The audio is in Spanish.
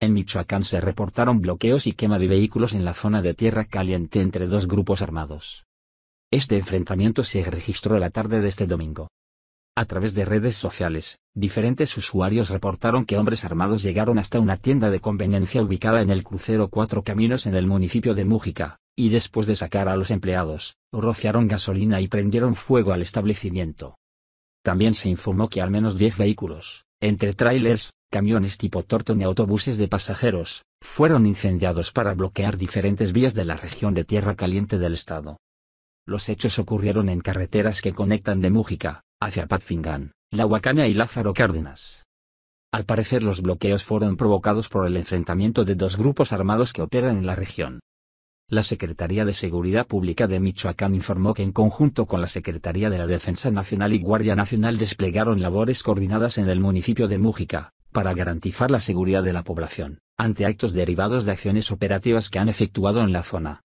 En Michoacán se reportaron bloqueos y quema de vehículos en la zona de Tierra Caliente entre dos grupos armados. Este enfrentamiento se registró la tarde de este domingo. A través de redes sociales, diferentes usuarios reportaron que hombres armados llegaron hasta una tienda de conveniencia ubicada en el crucero Cuatro Caminos en el municipio de Mújica, y después de sacar a los empleados, rociaron gasolina y prendieron fuego al establecimiento. También se informó que al menos 10 vehículos, entre trailers, camiones tipo Torton y autobuses de pasajeros, fueron incendiados para bloquear diferentes vías de la región de Tierra Caliente del estado. Los hechos ocurrieron en carreteras que conectan de Mújica, hacia Patfingán, La Huacana y Lázaro Cárdenas. Al parecer los bloqueos fueron provocados por el enfrentamiento de dos grupos armados que operan en la región. La Secretaría de Seguridad Pública de Michoacán informó que en conjunto con la Secretaría de la Defensa Nacional y Guardia Nacional desplegaron labores coordinadas en el municipio de Mújica, para garantizar la seguridad de la población, ante actos derivados de acciones operativas que han efectuado en la zona.